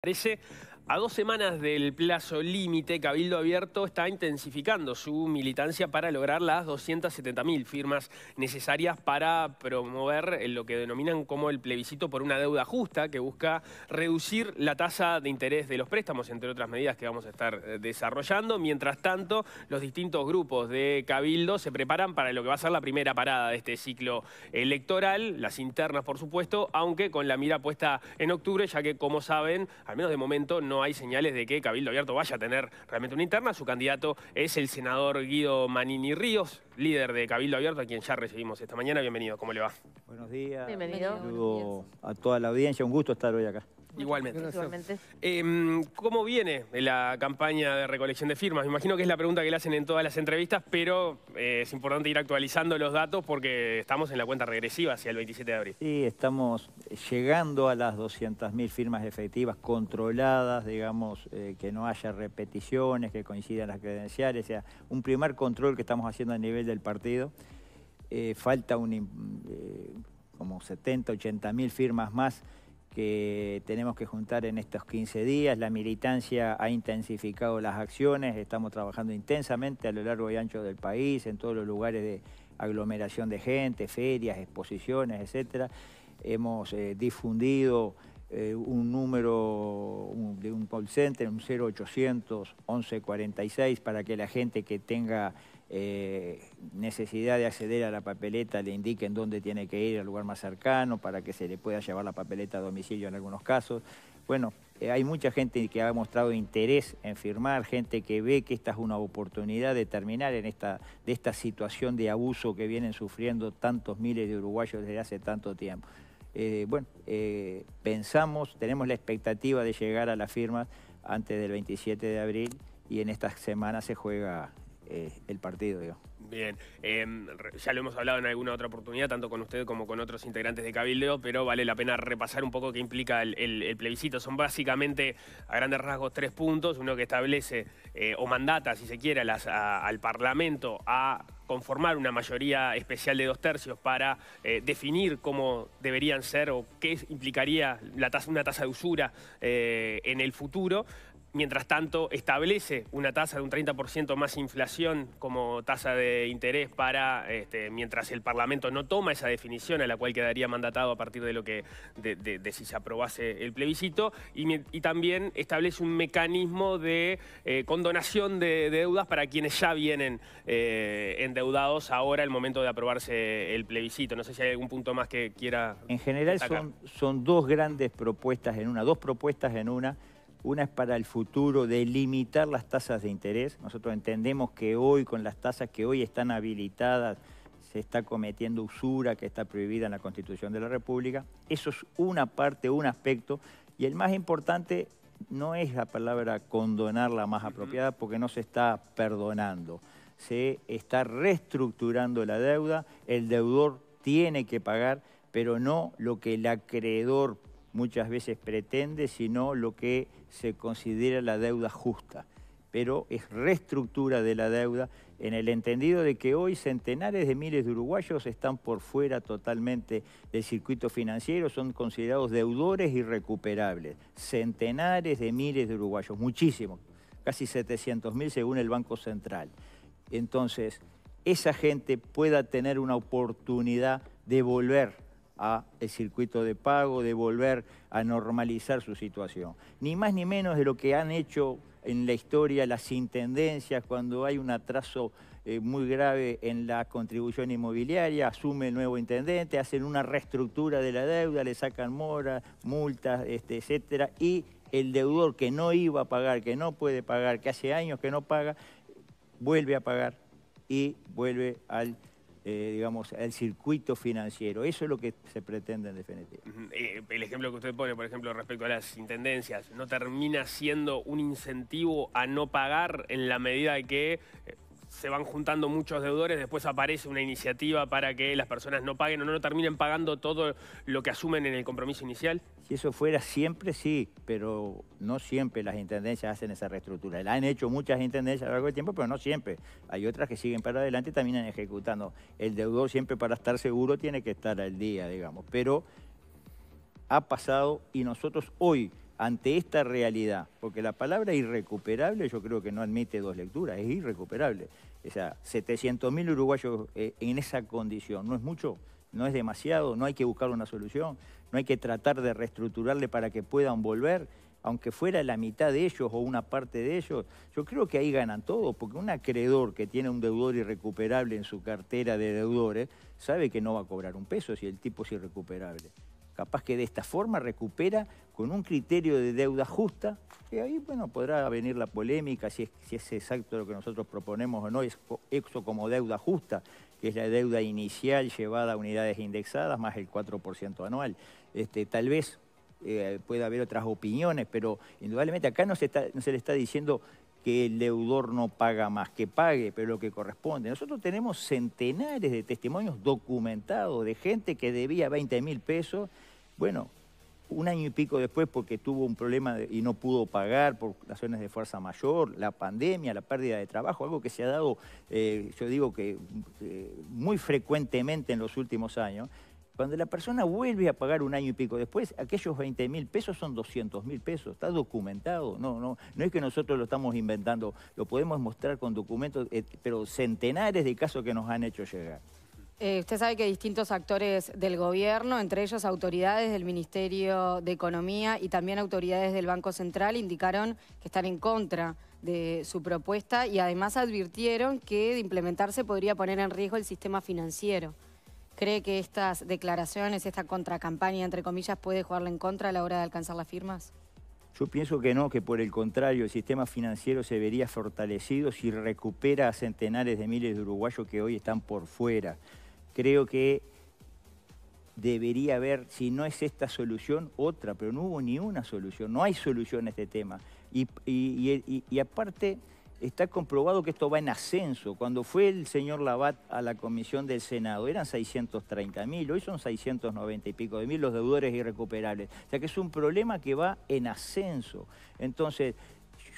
Parece a dos semanas del plazo límite, Cabildo Abierto está intensificando su militancia para lograr las 270.000 firmas necesarias para promover lo que denominan como el plebiscito por una deuda justa, que busca reducir la tasa de interés de los préstamos, entre otras medidas que vamos a estar eh, desarrollando. Mientras tanto, los distintos grupos de Cabildo se preparan para lo que va a ser la primera parada de este ciclo electoral, las internas, por supuesto, aunque con la mira puesta en octubre, ya que, como saben, al menos de momento no hay señales de que Cabildo Abierto vaya a tener realmente una interna. Su candidato es el senador Guido Manini Ríos, líder de Cabildo Abierto, a quien ya recibimos esta mañana. Bienvenido, ¿cómo le va? Buenos días. Bienvenido. Saludo a toda la audiencia, un gusto estar hoy acá. Igualmente. Em, ¿Cómo viene la campaña de recolección de firmas? Me imagino que es la pregunta que le hacen en todas las entrevistas, pero eh, es importante ir actualizando los datos porque estamos en la cuenta regresiva hacia el 27 de abril. Sí, estamos llegando a las 200.000 firmas efectivas controladas, digamos, eh, que no haya repeticiones, que coincidan las credenciales, o sea, un primer control que estamos haciendo a nivel del partido. Eh, falta un, como 70, 80.000 firmas más que tenemos que juntar en estos 15 días. La militancia ha intensificado las acciones, estamos trabajando intensamente a lo largo y ancho del país, en todos los lugares de aglomeración de gente, ferias, exposiciones, etcétera. Hemos eh, difundido eh, un número de un call center, un 0800 1146, para que la gente que tenga eh, necesidad de acceder a la papeleta le indiquen dónde tiene que ir, al lugar más cercano, para que se le pueda llevar la papeleta a domicilio en algunos casos. Bueno, eh, hay mucha gente que ha mostrado interés en firmar, gente que ve que esta es una oportunidad de terminar en esta, de esta situación de abuso que vienen sufriendo tantos miles de uruguayos desde hace tanto tiempo. Eh, bueno, pensamos, tenemos la expectativa de llegar a la firma antes del 27 de abril y en estas semanas se juega eh, el partido. Digo. Bien, em, ya lo hemos hablado en alguna otra oportunidad, tanto con usted como con otros integrantes de Cabildo, pero vale la pena repasar un poco qué implica el, plebiscito. Son básicamente, a grandes rasgos, tres puntos. Uno que establece eh, o mandata, si se quiere, las, al Parlamento a conformar una mayoría especial de dos tercios para eh, definir cómo deberían ser o qué implicaría una tasa de usura en el futuro. Mientras tanto, establece una tasa de un 30% más inflación como tasa de interés para, este, mientras el Parlamento no toma esa definición a la cual quedaría mandatado a partir de lo que, de, si se aprobase el plebiscito, y, también establece un mecanismo de eh, condonación de, deudas para quienes ya vienen eh, endeudados ahora el momento de aprobarse el plebiscito. No sé si hay algún punto más que quiera. En general son, son dos grandes propuestas en una, dos propuestas en una una es para el futuro de limitar las tasas de interés. Nosotros entendemos que hoy, con las tasas que hoy están habilitadas, se está cometiendo usura que está prohibida en la Constitución de la República. Eso es una parte, un aspecto. Y el más importante no es la palabra condonar la más apropiada porque no se está perdonando. Se está reestructurando la deuda, el deudor tiene que pagar, pero no lo que el acreedor muchas veces pretende, sino lo que se considera la deuda justa, pero es reestructura de la deuda en el entendido de que hoy centenares de miles de uruguayos están por fuera totalmente del circuito financiero, son considerados deudores irrecuperables. Centenares de miles de uruguayos, muchísimos, casi mil según el Banco Central. Entonces, esa gente pueda tener una oportunidad de volver al circuito de pago, de volver a normalizar su situación. Ni más ni menos de lo que han hecho en la historia las intendencias cuando hay un atraso eh, muy grave en la contribución inmobiliaria, asume el nuevo intendente, hacen una reestructura de la deuda, le sacan moras, multas, este, etcétera, y el deudor que no iba a pagar, que no puede pagar, que hace años que no paga, vuelve a pagar y vuelve al eh, digamos, el circuito financiero. Eso es lo que se pretende en definitiva. Eh, el ejemplo que usted pone, por ejemplo, respecto a las intendencias, ¿no termina siendo un incentivo a no pagar en la medida que eh, se van juntando muchos deudores, después aparece una iniciativa para que las personas no paguen o no terminen pagando todo lo que asumen en el compromiso inicial? Si eso fuera siempre, sí, pero no siempre las intendencias hacen esa reestructura. La han hecho muchas intendencias a lo largo del tiempo, pero no siempre. Hay otras que siguen para adelante y terminan ejecutando. El deudor siempre para estar seguro tiene que estar al día, digamos, pero ha pasado y nosotros hoy ante esta realidad, porque la palabra irrecuperable yo creo que no admite dos lecturas, es irrecuperable. O sea, 700.000 uruguayos eh, en esa condición, ¿no es mucho? ¿No es demasiado? ¿No hay que buscar una solución? ¿No hay que tratar de reestructurarle para que puedan volver? aunque fuera la mitad de ellos o una parte de ellos, yo creo que ahí ganan todos, porque un acreedor que tiene un deudor irrecuperable en su cartera de deudores sabe que no va a cobrar un peso si el tipo es irrecuperable capaz que de esta forma recupera con un criterio de deuda justa, ...y ahí bueno, podrá venir la polémica si es, si es exacto lo que nosotros proponemos o no, es ...exo como deuda justa, que es la deuda inicial llevada a unidades indexadas más el 4% anual. Este, tal vez eh, pueda haber otras opiniones, pero indudablemente acá no se, no se le está diciendo que el deudor no paga más, que pague, pero lo que corresponde. Nosotros tenemos centenares de testimonios documentados de gente que debía 20 mil pesos bueno, un año y pico después porque tuvo un problema y no pudo pagar por razones de fuerza mayor, la pandemia, la pérdida de trabajo, algo que se ha dado, eh, yo digo que eh, muy frecuentemente en los últimos años, cuando la persona vuelve a pagar un año y pico después, aquellos 20 mil pesos son 200 mil pesos, está documentado, no, no, es que nosotros lo estamos inventando, lo podemos mostrar con documentos, eh, pero centenares de casos que nos han hecho llegar. Eh, usted sabe que distintos actores del gobierno, entre ellos autoridades del Ministerio de Economía y también autoridades del Banco Central, indicaron que están en contra de su propuesta y además advirtieron que de implementarse podría poner en riesgo el sistema financiero. ¿Cree que estas declaraciones, esta contracampaña, entre comillas, puede jugarle en contra a la hora de alcanzar las firmas? Yo pienso que no, que por el contrario, el sistema financiero se vería fortalecido si recupera a centenares de miles de uruguayos que hoy están por fuera creo que debería haber, si no es esta solución, otra, pero no hubo ni una solución, no hay solución a este tema. Y, aparte está comprobado que esto va en ascenso. Cuando fue el señor Labat a la comisión del Senado, eran 630 mil, hoy son 690 y pico de mil los deudores irrecuperables. O sea que es un problema que va en ascenso. Entonces,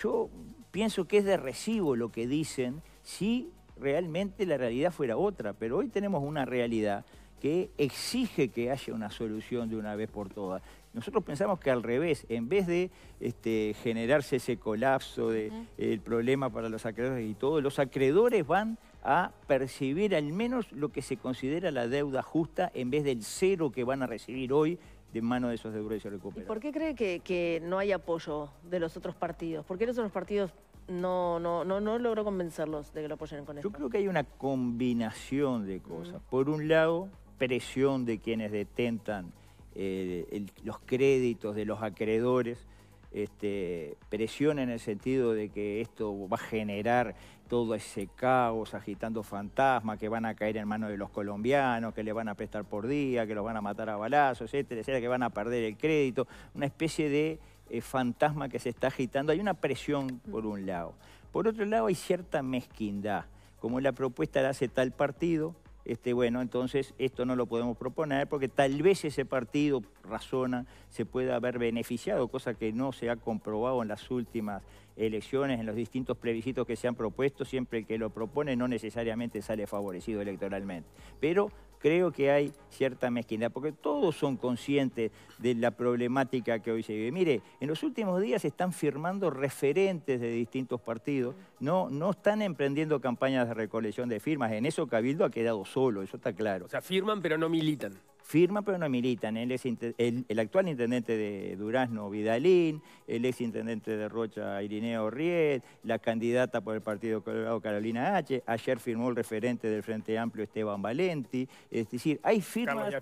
yo pienso que es de recibo lo que dicen, sí realmente la realidad fuera otra, pero hoy tenemos una realidad que exige que haya una solución de una vez por todas. Nosotros pensamos que al revés, en vez de este, generarse ese colapso del de, problema para los acreedores y todo, los acreedores van a percibir al menos lo que se considera la deuda justa en vez del cero que van a recibir hoy de mano de esos deudores y recuperados. ¿Y por qué cree que, que no hay apoyo de los otros partidos? ¿Por qué los otros partidos no, no, no, no logro convencerlos de que lo apoyen con esto. Yo creo que hay una combinación de cosas. Por un lado, presión de quienes detentan eh, los créditos de los acreedores, este, presión en el sentido de que esto va a generar todo ese caos, agitando fantasmas que van a caer en manos de los colombianos, que le van a prestar por día, que los van a matar a balazos, etcétera, etcétera, que van a perder el crédito, una especie de eh, fantasma que se está agitando. Hay una presión por un lado. Por otro lado hay cierta mezquindad, como la propuesta la hace tal partido, este, bueno, entonces esto no lo podemos proponer porque tal vez ese partido, razona, se pueda haber beneficiado, cosa que no se ha comprobado en las últimas elecciones, en los distintos plebiscitos que se han propuesto, siempre que lo propone no necesariamente sale favorecido electoralmente. Pero creo que hay cierta mezquindad, porque todos son conscientes de la problemática que hoy se vive. Mire, en los últimos días están firmando referentes de distintos partidos, no, no están emprendiendo campañas de recolección de firmas, en eso Cabildo ha quedado solo, eso está claro. O sea, firman pero no militan firma pero no militan. El, el, actual intendente de Durazno, Vidalín, el ex intendente de Rocha, Irineo Riet, la candidata por el Partido Colorado, Carolina H. Ayer firmó el referente del Frente Amplio, Esteban Valenti. Es decir, hay firmas...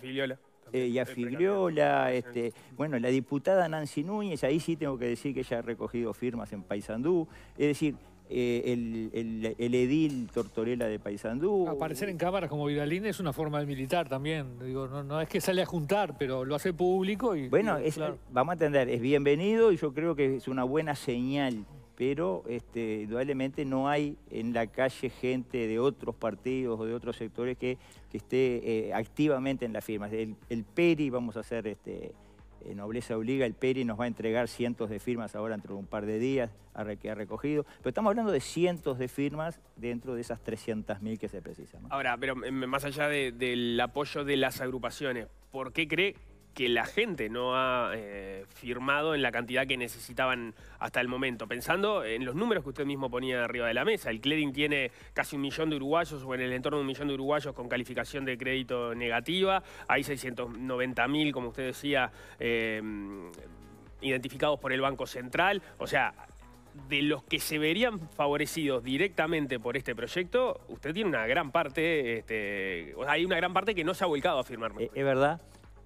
Eh, y a Figliola, este, bueno, la diputada Nancy Núñez, ahí sí tengo que decir que ella ha recogido firmas en Paysandú. Es decir, eh, el, edil Tortorela de Paysandú. Aparecer en cámaras como Vidalín es una forma de militar también. Digo, no, es que sale a juntar, pero lo hace público y... Bueno, vamos a entender, es bienvenido y yo creo que es una buena señal pero este, indudablemente no hay en la calle gente de otros partidos o de otros sectores que, esté eh, activamente en las firmas. El, PERI vamos a hacer este, eh, Nobleza Obliga, el PERI nos va a entregar cientos de firmas ahora dentro de un par de días que ha recogido, pero estamos hablando de cientos de firmas dentro de esas 300.000 que se precisan. Ahora, pero em, más allá del apoyo de las agrupaciones, ¿por qué cree que la gente no ha eh, firmado en la cantidad que necesitaban hasta el momento. Pensando en los números que usted mismo ponía arriba de la mesa, el Cledin tiene casi un millón de uruguayos o en el entorno de un millón de uruguayos con calificación de crédito negativa, hay 690 mil, como usted decía, eh, identificados por el Banco Central, o sea... De los que se verían favorecidos directamente por este proyecto, usted tiene una gran parte, este, hay una gran parte que no se ha vuelcado a firmar. Es verdad,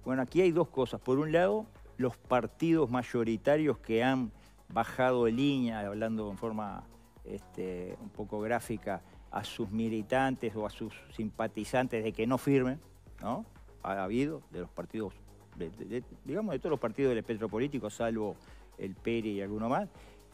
bueno, aquí hay dos cosas. Por un lado, los partidos mayoritarios que han bajado línea, hablando en forma este, un poco gráfica, a sus militantes o a sus simpatizantes de que no firmen, ¿no? Ha habido de los partidos, digamos, de todos los partidos del espectro político, salvo el PERI y alguno más.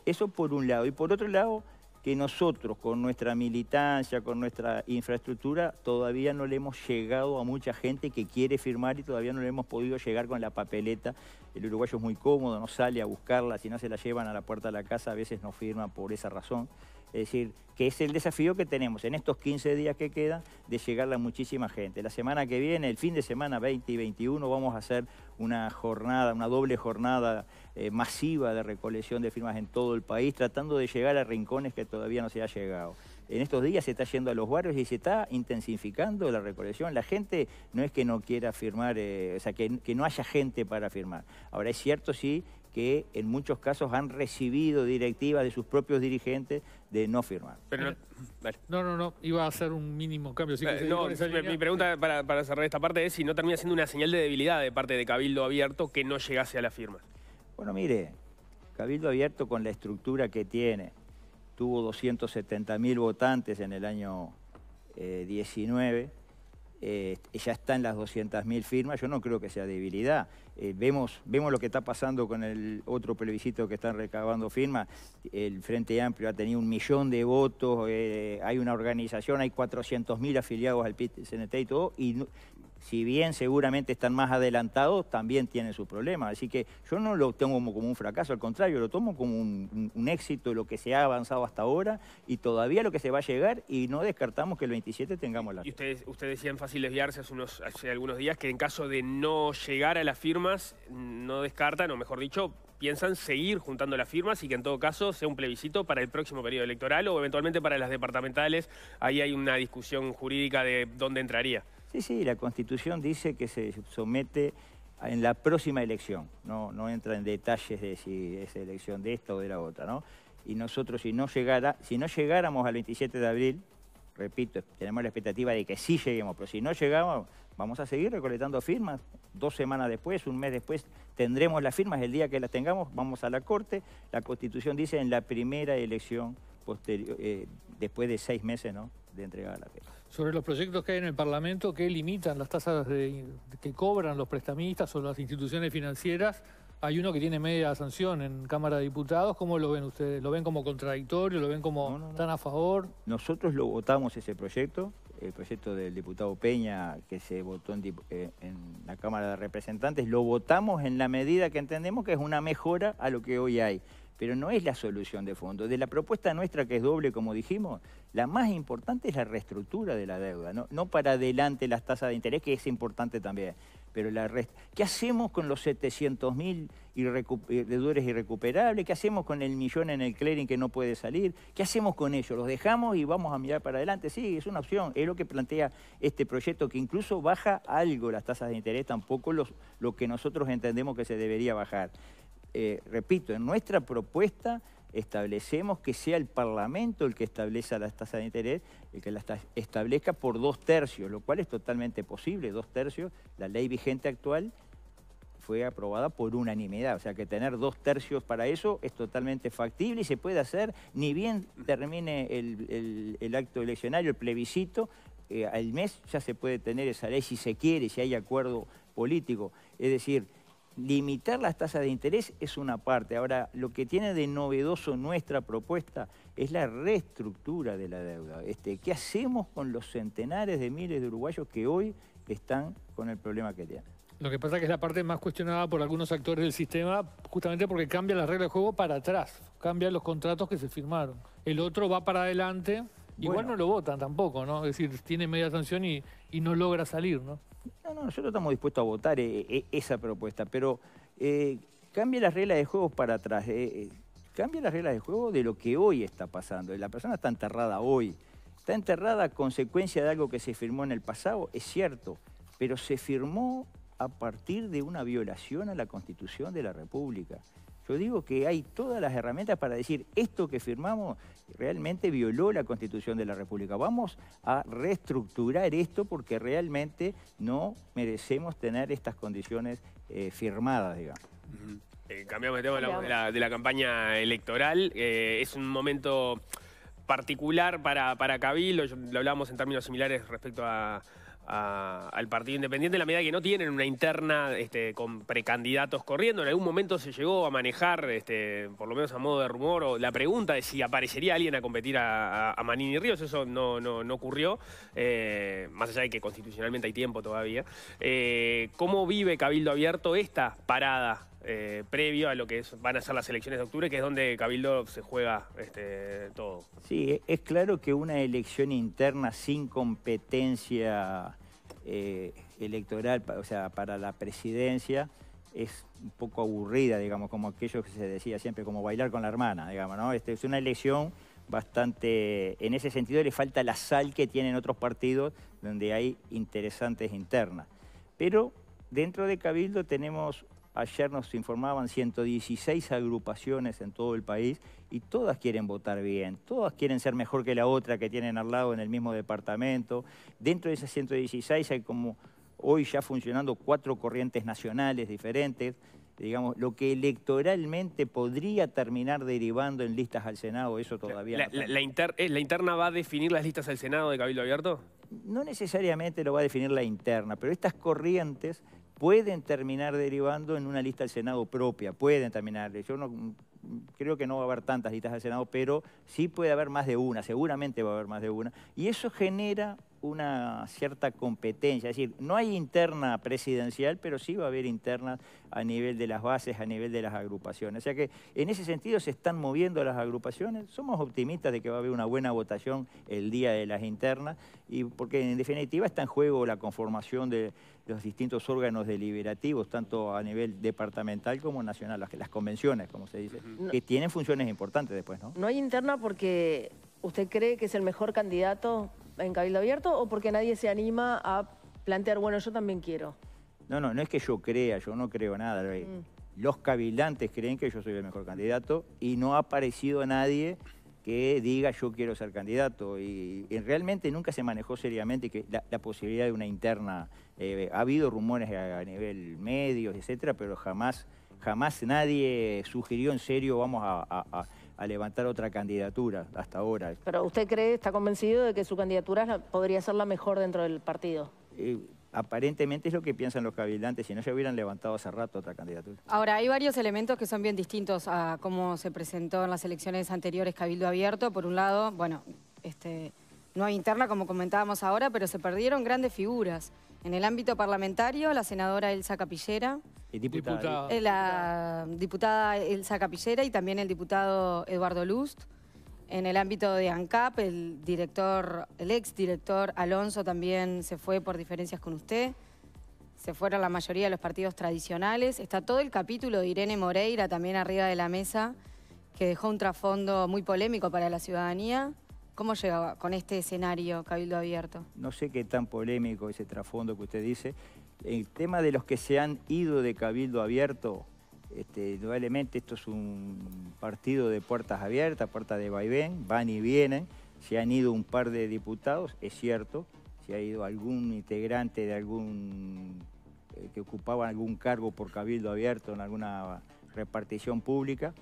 Eso por un lado. Y por otro lado, que nosotros con nuestra militancia, con nuestra infraestructura, todavía no le hemos llegado a mucha gente que quiere firmar y todavía no le hemos podido llegar con la papeleta el uruguayo es muy cómodo, no sale a buscarla, si no se la llevan a la puerta de la casa, a veces no firma por esa razón. Es decir, que es el desafío que tenemos en estos 15 días que quedan de llegar a muchísima gente. La semana que viene, el fin de semana 20 y 21, vamos a hacer una jornada, una doble jornada eh, masiva de recolección de firmas en todo el país, tratando de llegar a rincones que todavía no se ha llegado en estos días se está yendo a los barrios y se está intensificando la recolección. La gente no es que no quiera firmar, eh, o sea, que, no haya gente para firmar. Ahora, es cierto, sí, que en muchos casos han recibido directivas de sus propios dirigentes de no firmar. Pero no, no, no, iba a hacer un mínimo cambio. Eh, no, mi, pregunta para, para, cerrar esta parte es si no termina siendo una señal de debilidad de parte de Cabildo Abierto que no llegase a la firma. Bueno, mire, Cabildo Abierto con la estructura que tiene, tuvo 270 mil votantes en el año 19. Eh, eh, ya en las 200.000 firmas, yo no creo que sea debilidad. Eh, vemos, vemos lo que está pasando con el otro plebiscito que están recabando firmas. El Frente Amplio ha tenido un millón de votos, eh, hay una organización, hay 400.000 afiliados al PIT-CNT y todo, si bien seguramente están más adelantados, también tienen sus problemas. Así que yo no lo tengo como, un fracaso, al contrario, lo tomo como un, éxito lo que se ha avanzado hasta ahora y todavía lo que se va a llegar y no descartamos que el 27 tengamos la... Y ustedes, ustedes decían fácil desviarse hace algunos días que en caso de no llegar a las firmas, no descartan, o mejor dicho, piensan seguir juntando las firmas y que en todo caso sea un plebiscito para el próximo periodo electoral o eventualmente para las departamentales. Ahí hay una discusión jurídica de dónde entraría. Sí, sí, la Constitución dice que se somete en la próxima elección. No, no entra en detalles de si es elección de esta o de la otra, ¿no? Y nosotros, si no, llegara, si no llegáramos al 27 de abril, repito, tenemos la expectativa de que sí lleguemos, pero si no llegamos, vamos a seguir recolectando firmas. Dos semanas después, un mes después, tendremos las firmas. El día que las tengamos, vamos a la Corte. La Constitución dice en la primera elección posterior, eh, después de seis meses ¿no? de entregar la fecha sobre los proyectos que hay en el Parlamento que limitan las tasas que cobran los prestamistas o las instituciones financieras. Hay uno que tiene media sanción en Cámara de Diputados. ¿Cómo lo ven ustedes? ¿Lo ven como contradictorio? ¿Lo ven como tan a favor? Nosotros lo votamos ese proyecto, el proyecto del diputado Peña que se votó eh, en la Cámara de Representantes. Lo votamos en la medida que entendemos que es una mejora a lo que hoy hay pero no es la solución de fondo. De la propuesta nuestra, que es doble, como dijimos, la más importante es la reestructura de la deuda, no, para adelante las tasas de interés, que es importante también, pero la ¿Qué hacemos con los 700 mil eh, deudores irrecuperables? ¿Qué hacemos con el millón en el clearing que no puede salir? ¿Qué hacemos con ellos? ¿Los dejamos y vamos a mirar para adelante? Sí, es una opción, es lo que plantea este proyecto, que incluso baja algo las tasas de interés, tampoco los, lo que nosotros entendemos que se debería bajar. Eh, repito, en nuestra propuesta establecemos que sea el Parlamento el que establezca las tasas de interés, el que las establezca por dos tercios, lo cual es totalmente posible, dos tercios, la ley vigente actual fue aprobada por unanimidad, o sea que tener dos tercios para eso es totalmente factible y se puede hacer ni bien termine el, acto eleccionario, el plebiscito, eh, al mes ya se puede tener esa ley si se quiere, si hay acuerdo político. Es decir, limitar las tasas de interés es una parte. Ahora, lo que tiene de novedoso nuestra propuesta es la reestructura de la deuda. Este, ¿Qué hacemos con los centenares de miles de uruguayos que hoy están con el problema que tienen? Lo que pasa es que es la parte más cuestionada por algunos actores del sistema, justamente porque cambia la regla de juego para atrás, Cambia los contratos que se firmaron. El otro va para adelante, igual no lo votan tampoco, ¿no? Es decir, tiene media sanción y, y no logra salir, ¿no? No, no, nosotros estamos dispuestos a votar eh, eh, esa propuesta, pero eh, cambia las reglas de juego para atrás. Eh, cambia las reglas de juego de lo que hoy está pasando. La persona está enterrada hoy. Está enterrada a consecuencia de algo que se firmó en el pasado, es cierto, pero se firmó a partir de una violación a la Constitución de la República. Yo digo que hay todas las herramientas para decir esto que firmamos realmente violó la Constitución de la República. Vamos a reestructurar esto porque realmente no merecemos tener estas condiciones eh, firmadas, digamos. Eh, cambiamos el tema de la, campaña electoral. Eh, es un momento particular para, para Cabildo, lo hablábamos en términos similares respecto a al Partido Independiente en la medida que no tienen una interna este, con precandidatos corriendo. En algún momento se llegó a manejar, este, por lo menos a modo de rumor, o la pregunta de si aparecería alguien a competir a, a, Manini Ríos. Eso no, no, ocurrió, eh, más allá de que constitucionalmente hay tiempo todavía. Eh, ¿Cómo vive Cabildo Abierto esta parada eh, previo a lo que van a ser las elecciones de octubre, que es donde Cabildo se juega este, todo. Sí, es claro que una elección interna sin competencia eh, electoral, o sea, para la presidencia, es un poco aburrida, digamos, como aquello que se decía siempre, como bailar con la hermana, digamos, ¿no? Este, es una elección bastante, en ese sentido le falta la sal que tienen otros partidos donde hay interesantes internas. Pero dentro de Cabildo tenemos Ayer nos informaban 116 agrupaciones en todo el país y todas quieren votar bien, todas quieren ser mejor que la otra que tienen al lado en el mismo departamento. Dentro de esas 116 hay como hoy ya funcionando cuatro corrientes nacionales diferentes, digamos, lo que electoralmente podría terminar derivando en listas al Senado, eso todavía la, no. Eh, ¿La interna va a definir las listas al Senado de Cabildo Abierto? No necesariamente lo va a definir la interna, pero estas corrientes pueden terminar derivando en una lista del Senado propia, pueden terminar. Yo no, creo que no va a haber tantas listas del Senado, pero sí puede haber más de una, seguramente va a haber más de una. Y eso genera una cierta competencia, es decir, no hay interna presidencial, pero sí va a haber interna a nivel de las bases, a nivel de las agrupaciones. O sea que en ese sentido se están moviendo las agrupaciones, somos optimistas de que va a haber una buena votación el día de las internas, y porque en definitiva está en juego la conformación de los distintos órganos deliberativos, tanto a nivel departamental como nacional, las, convenciones, como se dice, que tienen funciones importantes después, ¿no? No hay interna porque usted cree que es el mejor candidato en Cabildo Abierto o porque nadie se anima a plantear, bueno, yo también quiero? No, no, no es que yo crea, yo no creo nada. Mm. Los cabildantes creen que yo soy el mejor candidato y no ha aparecido nadie que diga yo quiero ser candidato. Y, realmente nunca se manejó seriamente que la, posibilidad de una interna. Eh, ha habido rumores a, nivel medios, etcétera, pero jamás, jamás nadie sugirió en serio vamos a a levantar otra candidatura hasta ahora. Pero usted cree, está convencido de que su candidatura podría ser la mejor dentro del partido. aparentemente es lo que piensan los cabildantes, si no se hubieran levantado hace rato otra candidatura. Ahora, hay varios elementos que son bien distintos a cómo se presentó en las elecciones anteriores Cabildo Abierto. Por un lado, bueno, este, no hay interna como comentábamos ahora, pero se perdieron grandes figuras. En el ámbito parlamentario, la senadora Elsa Capillera. Y diputada. Eh, la diputada Elsa Capillera y también el diputado Eduardo Lust. En el ámbito de ANCAP, el director, el ex director Alonso también se fue por diferencias con usted. Se fueron la mayoría de los partidos tradicionales. Está todo el capítulo de Irene Moreira también arriba de la mesa, que dejó un trasfondo muy polémico para la ciudadanía. ¿Cómo llegaba con este escenario Cabildo Abierto? No sé qué tan polémico ese trasfondo que usted dice. El tema de los que se han ido de Cabildo Abierto, este, indudablemente esto es un partido de puertas abiertas, puertas de vaivén, van y vienen. Se han ido un par de diputados, es cierto. Se ha ido algún integrante de algún eh, que ocupaba algún cargo por Cabildo Abierto en alguna repartición pública.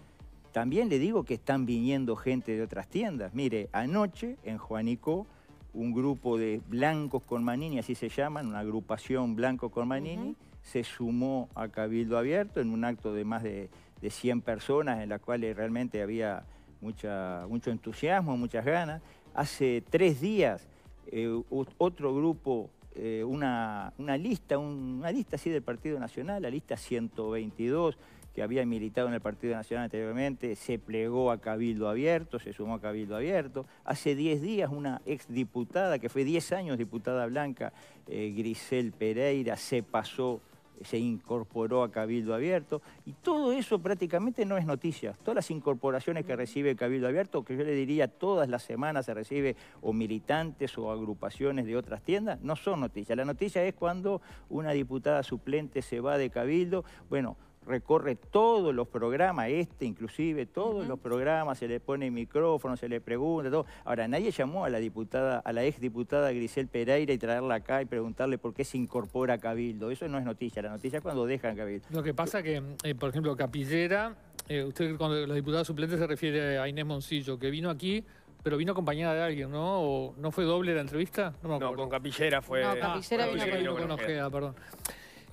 También le digo que están viniendo gente de otras tiendas. Mire, anoche en Juanico, un grupo de blancos con Manini, así se llaman, una agrupación blanco con Manini, se sumó a Cabildo Abierto en un acto de más de, 100 personas en la cual realmente había mucha, mucho entusiasmo, muchas ganas. Hace tres días eh, otro grupo, eh, una, lista, una lista así del Partido Nacional, la lista 122, que había militado en el Partido Nacional anteriormente, se plegó a Cabildo Abierto, se sumó a Cabildo Abierto. Hace 10 días una exdiputada, que fue 10 años diputada blanca, eh, Grisel Pereira, se pasó se incorporó a Cabildo Abierto y todo eso prácticamente no es noticia. Todas las incorporaciones que recibe Cabildo Abierto, que yo le diría todas las semanas se recibe o militantes o agrupaciones de otras tiendas, no son noticias. La noticia es cuando una diputada suplente se va de Cabildo, bueno, recorre todos los programas, este inclusive, todos los programas, se le pone micrófono, se le pregunta, todo. Ahora, nadie llamó a la diputada, a la ex Grisel Pereira y traerla acá y preguntarle por qué se incorpora a Cabildo. Eso no es noticia, la noticia es cuando dejan Cabildo. Lo que pasa que, eh, por ejemplo, Capillera, eh, usted cuando la diputada suplente se refiere a Inés Moncillo, que vino aquí pero vino acompañada de alguien, ¿no? ¿O ¿No fue doble la entrevista? No, con Capillera fue... No, ah, Capillera vino, con, perdón.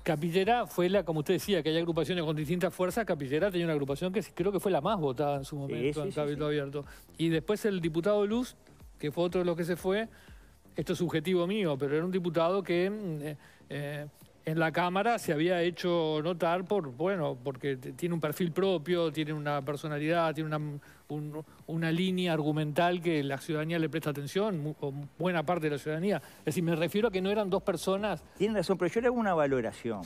Capillera fue la, como usted decía, que hay agrupaciones con distintas fuerzas. Capillera tenía una agrupación que creo que fue la más votada en su momento en Cabildo Abierto. Y después el diputado Luz, que fue otro de los que se fue, esto es subjetivo mío, pero era un diputado que mm, eh, eh, en la Cámara se había hecho notar por, bueno, porque tiene un perfil propio, tiene una personalidad, tiene una, línea argumental que la ciudadanía le presta atención, buena parte de la ciudadanía. Es decir, me refiero a que no eran dos personas. Tienen razón, pero yo le hago una valoración.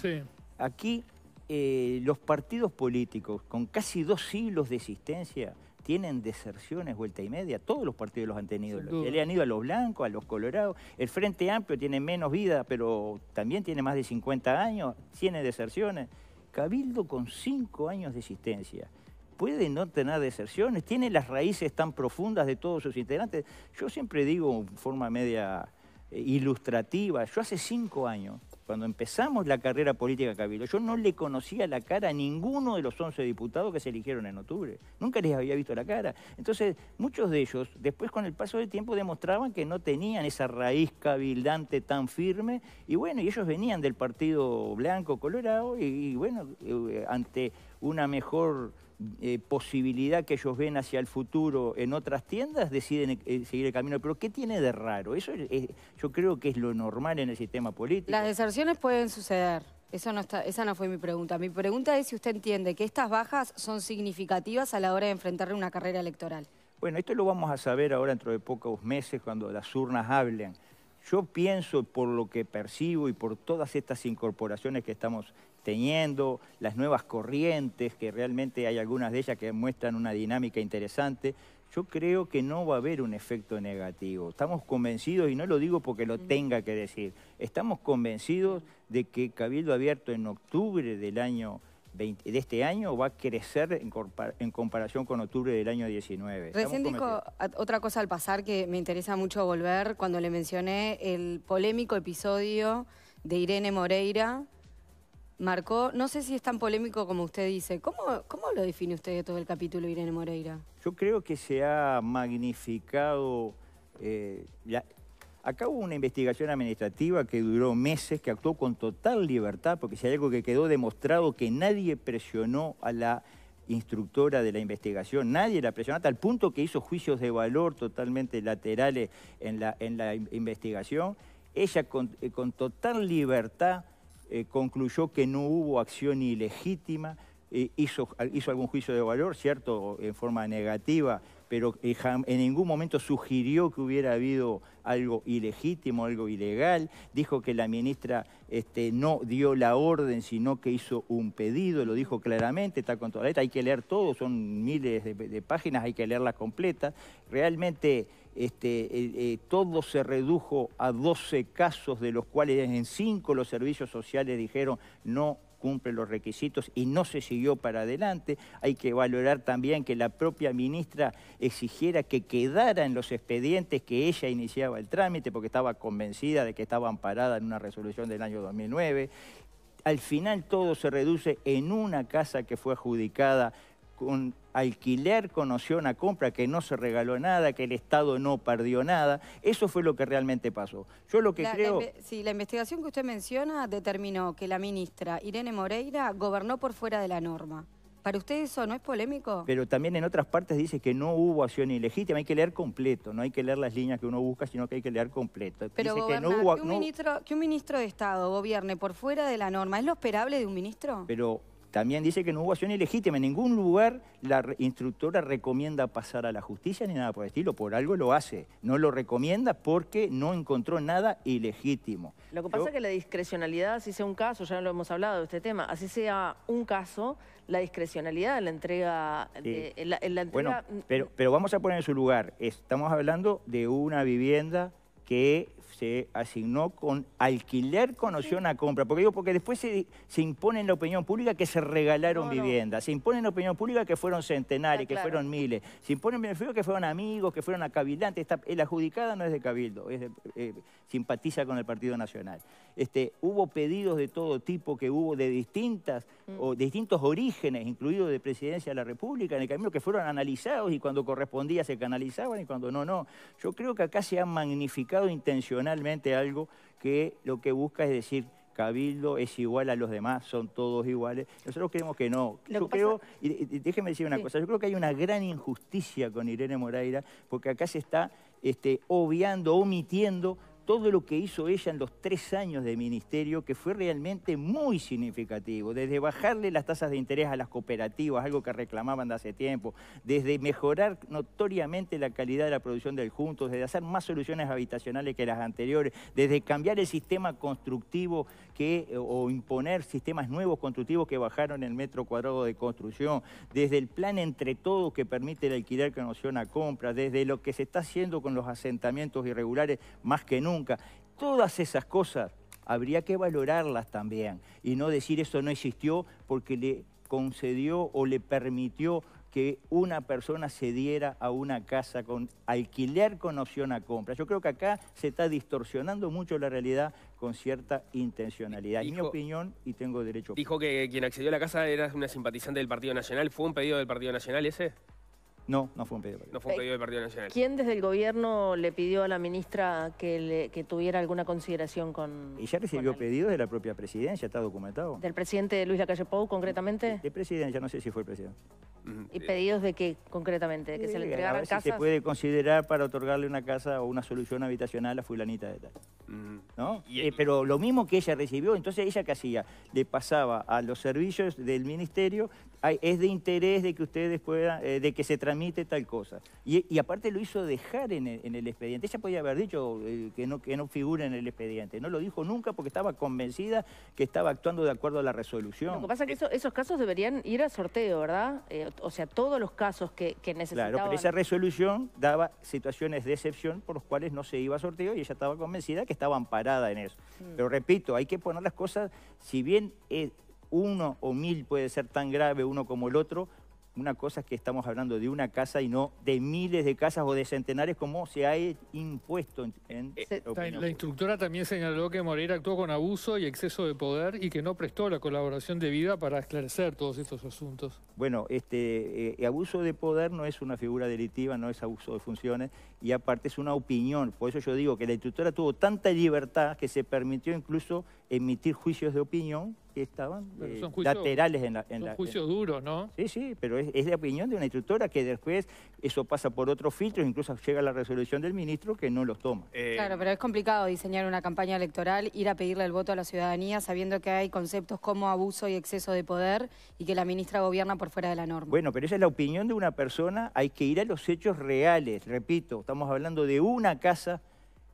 Aquí eh, los partidos políticos, con casi dos siglos de existencia, tienen deserciones vuelta y media, todos los partidos los han tenido. Le han ido a los blancos, a los colorados. El Frente Amplio tiene menos vida, pero también tiene más de 50 años, tiene deserciones. Cabildo con 5 años de existencia puede no tener deserciones, tiene las raíces tan profundas de todos sus integrantes. Yo siempre digo, en forma media eh, ilustrativa, yo hace cinco años cuando empezamos la carrera política Cabildo, yo no le conocía la cara a ninguno de los 11 diputados que se eligieron en octubre. Nunca les había visto la cara. Entonces, muchos de ellos, después con el paso del tiempo, demostraban que no tenían esa raíz cabildante tan firme. Y bueno, y ellos venían del partido blanco, colorado, y bueno, eh, ante una mejor eh, posibilidad que ellos ven hacia el futuro en otras tiendas, deciden eh, seguir el camino. Pero ¿qué tiene de raro? Eso yo creo que es lo normal en el sistema político. Las deserciones pueden suceder. Eso no está, esa no fue mi pregunta. Mi pregunta es si usted entiende que estas bajas son significativas a la hora de enfrentarle una carrera electoral. Bueno, esto lo vamos a saber ahora dentro de pocos meses cuando las urnas hablen. Yo pienso, por lo que percibo y por todas estas incorporaciones que estamos teniendo, las nuevas corrientes, que realmente hay algunas de ellas que muestran una dinámica interesante, yo creo que no va a haber un efecto negativo. Estamos convencidos, y no lo digo porque lo tenga que decir, estamos convencidos de que Cabildo Abierto en octubre del año de este año va a crecer en, en, comparación con octubre del año 19. Recién dijo otra cosa al pasar que me interesa mucho volver, cuando le mencioné el polémico episodio de Irene Moreira marcó, no sé si es tan polémico como usted dice. ¿Cómo, lo define usted todo el capítulo, Irene Moreira? Yo creo que se ha magnificado... Eh, acá hubo una investigación administrativa que duró meses, que actuó con total libertad, porque si hay algo que quedó demostrado que nadie presionó a la instructora de la investigación. Nadie la presionó, el punto que hizo juicios de valor totalmente laterales en la, investigación. Ella con eh, total libertad eh, concluyó que no hubo acción ilegítima, eh, hizo, hizo algún juicio de valor, cierto, en forma negativa, pero eh, en ningún momento sugirió que hubiera habido algo ilegítimo, algo ilegal. Dijo que la ministra este, no dio la orden, sino que hizo un pedido, lo dijo claramente, está con toda la letra. Hay que leer todo, son miles de, páginas, hay que leerlas completas. Realmente este, eh, eh, todo se redujo a 12 casos, de los cuales en 5 los servicios sociales dijeron no cumple los requisitos y no se siguió para adelante. Hay que valorar también que la propia ministra exigiera que quedara en los expedientes que ella iniciaba el trámite porque estaba convencida de que estaba amparada en una resolución del año 2009. Al final todo se reduce en una casa que fue adjudicada un alquiler conoció una compra, que no se regaló nada, que el Estado no perdió nada. Eso fue lo que realmente pasó. Yo lo que creo... si sí, la investigación que usted menciona determinó que la ministra Irene Moreira gobernó por fuera de la norma. ¿Para usted eso no es polémico? Pero también en otras partes dice que no hubo acción ilegítima, hay que leer completo, no hay que leer las líneas que uno busca, sino que hay que leer completo. Pero dice que, no hubo, un ministro, que un ministro de Estado gobierne por fuera de la norma, ¿es lo esperable de un ministro? Pero también dice que no hubo acción ilegítima. En ningún lugar la instructora recomienda pasar a la justicia ni nada por el estilo. Por algo lo hace. No lo recomienda porque no encontró nada ilegítimo. Lo que pasa es que la discrecionalidad, así sea un caso, ya lo hemos hablado de este tema, así sea un caso, la discrecionalidad la entrega... De, entrega... Bueno, pero vamos a poner en su lugar. Estamos hablando de una vivienda que se asignó con alquiler con una a compra. Porque digo, porque después se, impone en la opinión pública que se regalaron viviendas, se impone en la opinión pública que fueron centenares, ah, que fueron miles, se impone en la opinión que fueron amigos, que fueron a Esta, la adjudicada no es de cabildo, es eh, simpatiza con el Partido Nacional. Este, hubo pedidos de todo tipo que hubo de distintas mm. o distintos orígenes, incluidos de Presidencia de la República, en el camino que fueron analizados y cuando correspondía se canalizaban y cuando no, no. Yo creo que acá se ha magnificado intencionalmente algo que lo que busca es decir cabildo es igual a los demás, son todos iguales. Nosotros creemos que no. yo creo, y, déjeme decir una cosa, yo creo que hay una gran injusticia con Irene Moreira, porque acá se está este, obviando, omitiendo todo lo que hizo ella en los tres años de ministerio, que fue realmente muy significativo, desde bajarle las tasas de interés a las cooperativas, algo que reclamaban de hace tiempo, desde mejorar notoriamente la calidad de la producción del Junto, desde hacer más soluciones habitacionales que las anteriores, desde cambiar el sistema constructivo que, o imponer sistemas nuevos constructivos que bajaron el metro cuadrado de construcción, desde el plan entre todos que permite el alquiler que opción a compra, desde lo que se está haciendo con los asentamientos irregulares, más que nunca, Todas esas cosas habría que valorarlas también y no decir eso no existió porque le concedió o le permitió que una persona se diera a una casa con alquiler con opción a compra. Yo creo que acá se está distorsionando mucho la realidad con cierta intencionalidad. mi opinión y tengo derecho. Dijo que quien accedió a la casa era una simpatizante del Partido Nacional. ¿Fue un pedido del Partido Nacional ese? No, no fue un pedido del Partido No fue eh, Nacional. ¿Quién desde el gobierno le pidió a la ministra que, tuviera alguna consideración con... Y ya recibió pedidos de la propia presidencia, está documentado. ¿Del presidente Luis Lacalle Pou, concretamente? De, presidencia, no sé si fue el presidente. ¿Y pedidos de qué concretamente? ¿De que se le entregaran casas? Si se puede considerar para otorgarle una casa o una solución habitacional a fulanita de tal. Mm. ¿No? Eh, pero lo mismo que ella recibió, entonces ella qué hacía? Le pasaba a los servicios del ministerio, es de interés de que ustedes puedan, eh, de que se tal cosa. Y, aparte lo hizo dejar en el, expediente. Ella podía haber dicho eh, que, no, que no figura en el expediente. No lo dijo nunca porque estaba convencida que estaba actuando de acuerdo a la resolución. Lo que pasa es que eh, esos casos deberían ir a sorteo, ¿verdad? Eh, o sea, todos los casos que, que necesitaban... Claro, pero esa resolución daba situaciones de excepción por los cuales no se iba a sorteo y ella estaba convencida que estaba amparada en eso. Mm. Pero repito, hay que poner las cosas, si bien... uno o mil puede ser tan grave uno como el otro, una cosa es que estamos hablando de una casa y no de miles de casas o de centenares como se ha impuesto en... Eh, la, instructora también señaló que Moreira actuó con abuso y exceso de poder y que no prestó la colaboración debida para esclarecer todos estos asuntos. Bueno, este eh, abuso de poder no es una figura delictiva, no es abuso de funciones y aparte es una opinión. Por eso yo digo que la instructora tuvo tanta libertad que se permitió incluso emitir juicios de opinión estaban eh, laterales en la... son juicios duros, ¿no? Sí, sí, pero es, la opinión de una instructora que después eso pasa por otros filtros, incluso llega la resolución del ministro que no los toma. Eh, claro, pero es complicado diseñar una campaña electoral, ir a pedirle el voto a la ciudadanía sabiendo que hay conceptos como abuso y exceso de poder y que la ministra gobierna por fuera de la norma. Bueno, pero esa es la opinión de una persona, hay que ir a los hechos reales, repito, estamos hablando de una casa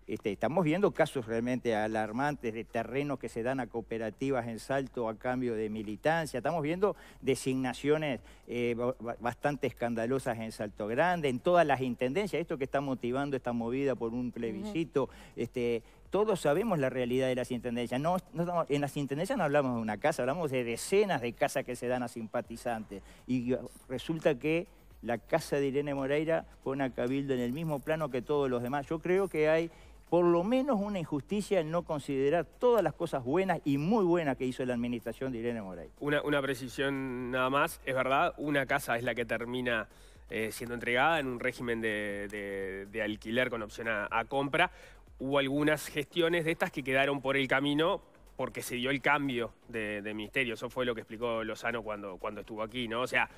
este, estamos viendo casos realmente alarmantes de terrenos que se dan a cooperativas en salto a cambio de militancia. Estamos viendo designaciones eh, bastante escandalosas en Salto Grande, en todas las intendencias. Esto que está motivando esta movida por un plebiscito. Este, todos sabemos la realidad de las intendencias. No, en las intendencias no hablamos de una casa, hablamos de decenas de casas que se dan a simpatizantes. Y resulta que la casa de Irene Moreira pone a Cabildo en el mismo plano que todos los demás. Yo creo que hay por lo menos una injusticia en no considerar todas las cosas buenas y muy buenas que hizo la administración de Irene Moray. Una, una precisión nada más, es verdad, una casa es la que termina eh, siendo entregada en un régimen de, alquiler con opción a, a compra. Hubo algunas gestiones de estas que quedaron por el camino porque se dio el cambio de, ministerio. Eso fue lo que explicó Lozano cuando, estuvo aquí, ¿no? O sea,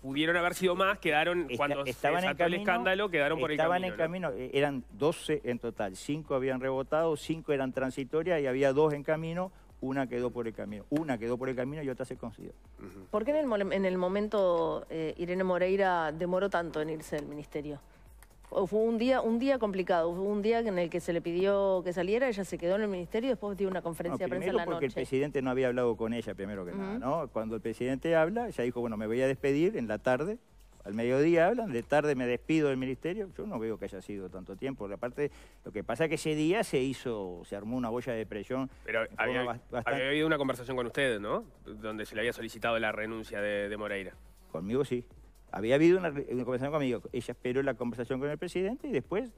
pudieron haber sido más, quedaron, cuando estaban se sacó el escándalo, quedaron por el camino. Estaban en camino, e-, eran 12 en total, 5 habían rebotado, 5 eran transitorias y había dos en camino, una quedó por el camino, una quedó por el camino y otra se consiguió. ¿Por qué en el, momento eh, Irene Moreira demoró tanto en irse del ministerio? fue un día, un día complicado, fue un día en el que se le pidió que saliera, ella se quedó en el ministerio y después dio una conferencia de prensa en la porque el presidente no había hablado con ella, primero que nada, Cuando el presidente habla, ella dijo, bueno, me voy a despedir en la tarde, al mediodía hablan, de tarde me despido del ministerio, yo no veo que haya sido tanto tiempo, aparte lo que pasa es que ese día se hizo, se armó una boya de presión. Pero había, habido una conversación con ustedes, ¿no? Donde se le había solicitado la renuncia de Moreira. Conmigo sí había habido una, conversación conmigo, ella esperó la conversación con el presidente y después,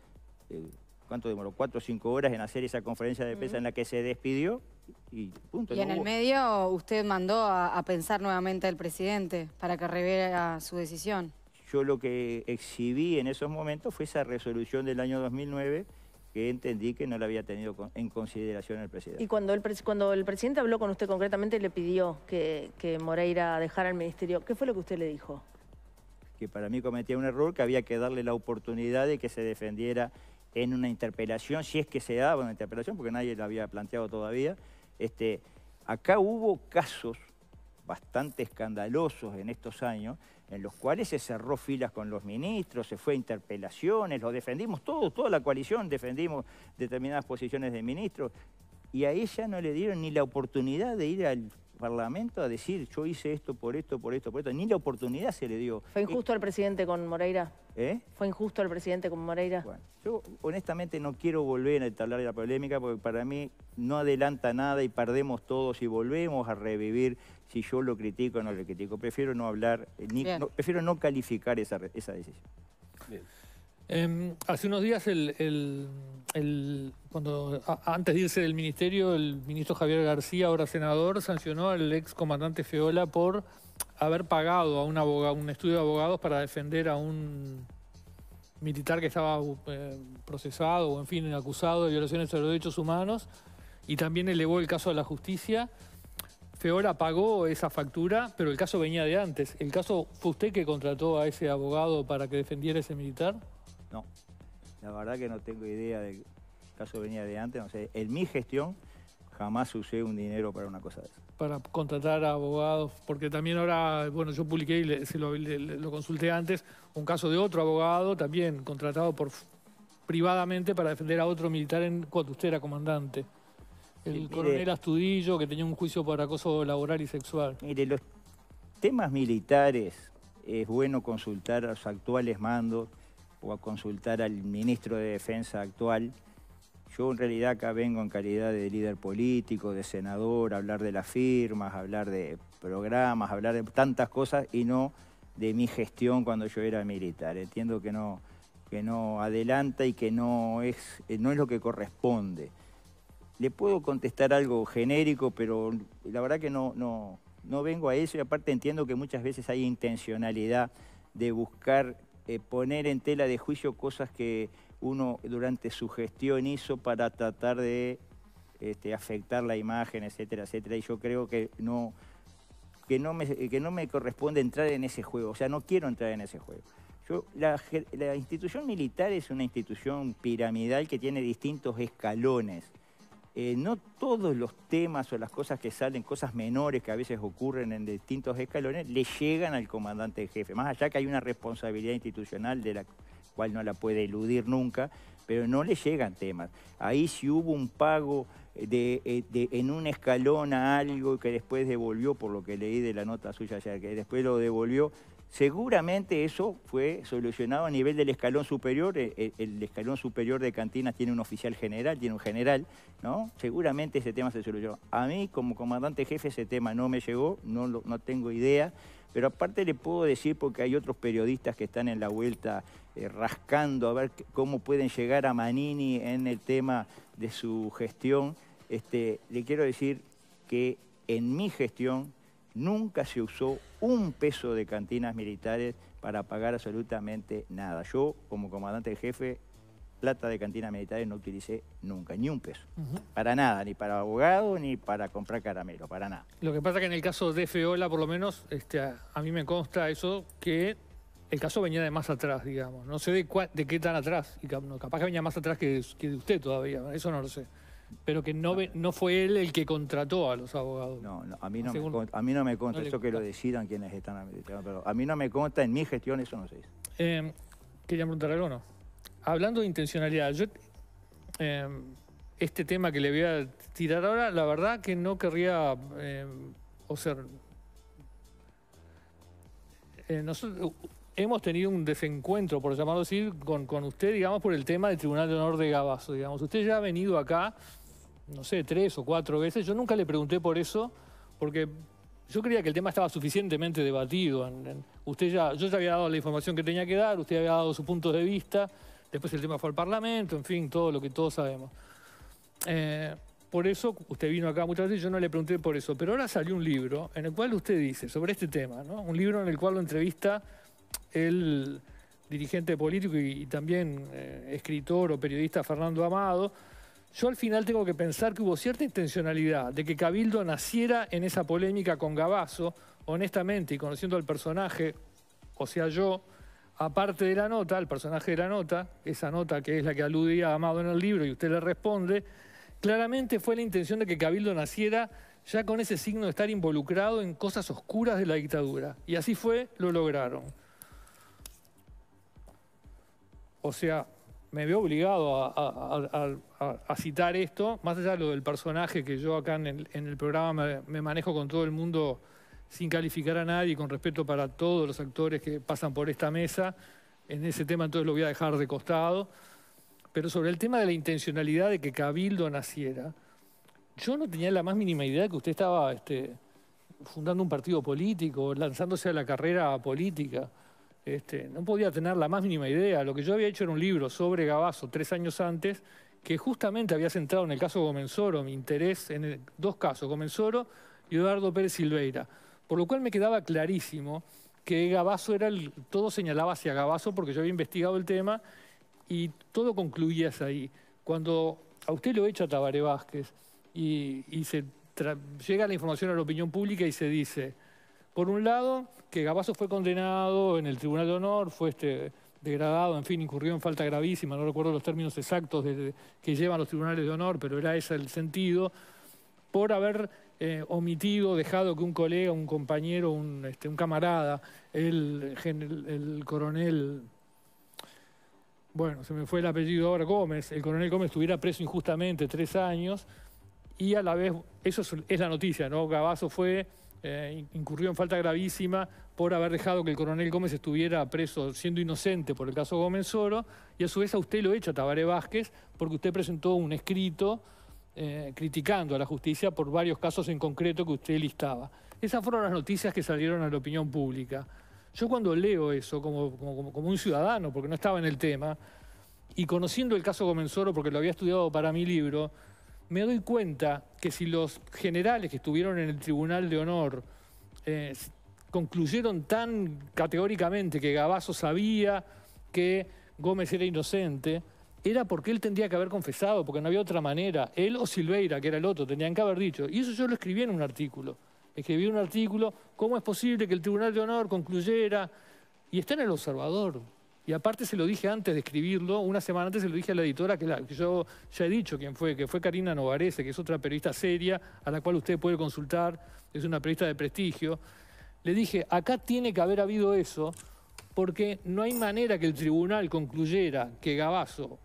eh, ¿cuánto demoró? Cuatro o cinco horas en hacer esa conferencia de prensa en la que se despidió y punto. Y en el medio usted mandó a, pensar nuevamente al presidente para que reviera su decisión. Yo lo que exhibí en esos momentos fue esa resolución del año 2009 que entendí que no la había tenido en consideración el presidente. Y cuando el, cuando el presidente habló con usted concretamente le pidió que, que Moreira dejara el ministerio, ¿qué fue lo que usted le dijo? que para mí cometía un error, que había que darle la oportunidad de que se defendiera en una interpelación, si es que se daba una interpelación, porque nadie la había planteado todavía. Este, acá hubo casos bastante escandalosos en estos años, en los cuales se cerró filas con los ministros, se fue a interpelaciones, lo defendimos todo toda la coalición defendimos determinadas posiciones de ministros, y a ella no le dieron ni la oportunidad de ir al Parlamento a decir yo hice esto por esto, por esto, por esto. Ni la oportunidad se le dio. ¿Fue eh, injusto al presidente con Moreira? ¿Eh? ¿Fue injusto al presidente con Moreira? Bueno, yo honestamente no quiero volver a hablar de la polémica porque para mí no adelanta nada y perdemos todos y volvemos a revivir si yo lo critico o no lo critico. Prefiero no hablar, eh, prefiero no calificar esa, esa decisión. Bien. Em, hace unos días, cuando, antes de irse del ministerio, el ministro Javier García, ahora senador, sancionó al ex comandante Feola por haber pagado a un, un estudio de abogados para defender a un militar que estaba eh, procesado o, en fin, acusado de violaciones de los derechos humanos y también elevó el caso a la justicia. Feola pagó esa factura, pero el caso venía de antes. ¿El caso fue usted que contrató a ese abogado para que defendiera ese militar? No, la verdad que no tengo idea de caso venía de antes, no sé, en mi gestión jamás usé un dinero para una cosa de eso. Para contratar a abogados, porque también ahora, bueno, yo publiqué y lo, consulté antes, un caso de otro abogado también contratado por privadamente para defender a otro militar en cuando usted era comandante. El coronel Astudillo, que tenía un juicio por acoso laboral y sexual. Mire, los temas militares es bueno consultar a los actuales mandos, o a consultar al ministro de Defensa actual. Yo en realidad acá vengo en calidad de líder político, de senador, a hablar de las firmas, hablar de programas, hablar de tantas cosas y no de mi gestión cuando yo era militar. Entiendo que no, que no adelanta y que no es, eh, no es lo que corresponde. Le puedo contestar algo genérico, pero la verdad que no, no, no vengo a eso y aparte entiendo que muchas veces hay intencionalidad de buscar eh, poner en tela de juicio cosas que uno durante su gestión hizo para tratar de este, afectar la imagen, etcétera, etcétera. Y yo creo que no, que, no me, que no me corresponde entrar en ese juego, o sea, no quiero entrar en ese juego. Yo, la institución militar es una institución piramidal que tiene distintos escalones. Eh, no todos los temas o las cosas que salen, cosas menores que a veces ocurren en distintos escalones, le llegan al comandante jefe. Más allá que hay una responsabilidad institucional de la cual no la puede eludir nunca, pero no le llegan temas. Ahí si hubo un pago de, eh, en un escalón a algo que después devolvió, por lo que leí de la nota suya ayer, que después lo devolvió, Seguramente eso fue solucionado a nivel del escalón superior. Eh, eh, el, escalón superior de cantinas tiene un oficial general, tiene un general, ¿no? Seguramente ese tema se solucionó. A mí, como comandante jefe, ese tema no me llegó, no, no tengo idea. Pero aparte le puedo decir, porque hay otros periodistas que están en la vuelta eh, rascando a ver cómo pueden llegar a Manini en el tema de su gestión. Este, le quiero decir que en mi gestión nunca se usó un peso de cantinas militares para pagar absolutamente nada. Yo, como comandante jefe, plata de cantinas militares no utilicé nunca, ni un peso. Para nada, ni para abogado, ni para comprar caramelo, para nada. Lo que pasa que en el caso de Feola, por lo menos, este, a, mí me consta eso, que el caso venía de más atrás, digamos. No sé de, de qué tan atrás. Y capaz que venía más atrás que, que de usted todavía. Eso no lo sé. Pero que no, fue él el que contrató a los abogados. No, a, mí no me consta, a mí no me eso que lo decidan quienes están pero a mí no me consta, en mi gestión eso no se dice. Em, quería preguntar algo, ¿no? Hablando de intencionalidad, yo em, este tema que le voy a tirar ahora, la verdad que no querría, em, o sea, eh, nosotros hemos tenido un desencuentro, por llamarlo así, con, con usted, digamos, por el tema del Tribunal de Honor de Gabazo, digamos. Usted ya ha venido acá no sé, tres o cuatro veces. Yo nunca le pregunté por eso, porque yo creía que el tema estaba suficientemente debatido. Usted ya, yo ya había dado la información que tenía que dar, usted había dado sus puntos de vista, después el tema fue al Parlamento, en fin, todo lo que todos sabemos. Eh, por eso usted vino acá muchas veces, yo no le pregunté por eso, pero ahora salió un libro en el cual usted dice sobre este tema, ¿no? un libro en el cual lo entrevista el dirigente político y, también eh, escritor o periodista Fernando Amado, yo al final tengo que pensar que hubo cierta intencionalidad de que Cabildo naciera en esa polémica con Gabazo, honestamente y conociendo al personaje, o sea yo, aparte de la nota, el personaje de la nota, esa nota que es la que aludía Amado en el libro y usted le responde, claramente fue la intención de que Cabildo naciera ya con ese signo de estar involucrado en cosas oscuras de la dictadura. Y así fue, lo lograron. O sea, me veo obligado a, citar esto, más allá de lo del personaje que yo acá en el, programa me, manejo con todo el mundo sin calificar a nadie, con respeto para todos los actores que pasan por esta mesa. En ese tema entonces lo voy a dejar de costado. Pero sobre el tema de la intencionalidad de que Cabildo naciera, yo no tenía la más mínima idea de que usted estaba este, fundando un partido político, lanzándose a la carrera política. Este, no podía tener la más mínima idea. Lo que yo había hecho era un libro sobre Gabazo tres años antes, que justamente había centrado en el caso Gomenzoro, mi interés en dos casos, Gomenzoro y Eduardo Pérez Silveira. Por lo cual me quedaba clarísimo que Gabazo era el. Todo señalaba hacia Gabazo porque yo había investigado el tema y todo concluía ahí. Cuando a usted lo echa Tabaré Vázquez y, y se llega la información a la opinión pública y se dice por un lado, que Gabazo fue condenado en el Tribunal de Honor, fue este, degradado, en fin, incurrió en falta gravísima, no recuerdo los términos exactos que llevan los tribunales de honor, pero era ese el sentido, por haber eh, omitido, dejado que un colega, un compañero, un, este, camarada, el, coronel, bueno, se me fue el apellido ahora, Gómez, el coronel Gómez estuviera preso injustamente tres años y a la vez, eso es, la noticia, ¿no? Gabazo fue eh, incurrió en falta gravísima por haber dejado que el coronel Gómez estuviera preso siendo inocente por el caso Gómez Soro, y a su vez a usted lo echa Tabaré Vázquez porque usted presentó un escrito eh, criticando a la justicia por varios casos en concreto que usted listaba. Esas fueron las noticias que salieron a la opinión pública. Yo cuando leo eso como, como un ciudadano, porque no estaba en el tema, y conociendo el caso Gómez Soro porque lo había estudiado para mi libro, me doy cuenta que si los generales que estuvieron en el Tribunal de Honor eh, concluyeron tan categóricamente que Gabazo sabía que Gómez era inocente, era porque él tendría que haber confesado, porque no había otra manera. Él o Silveira, que era el otro, tenían que haber dicho. Y eso yo lo escribí en un artículo. Escribí un artículo, ¿cómo es posible que el Tribunal de Honor concluyera? Y está en el observador. Y aparte se lo dije antes de escribirlo, una semana antes se lo dije a la editora, que, yo ya he dicho quién fue, que fue Karina Novarese, que es otra periodista seria, a la cual usted puede consultar, es una periodista de prestigio. Le dije, acá tiene que haber habido eso, porque no hay manera que el tribunal concluyera que Gabazo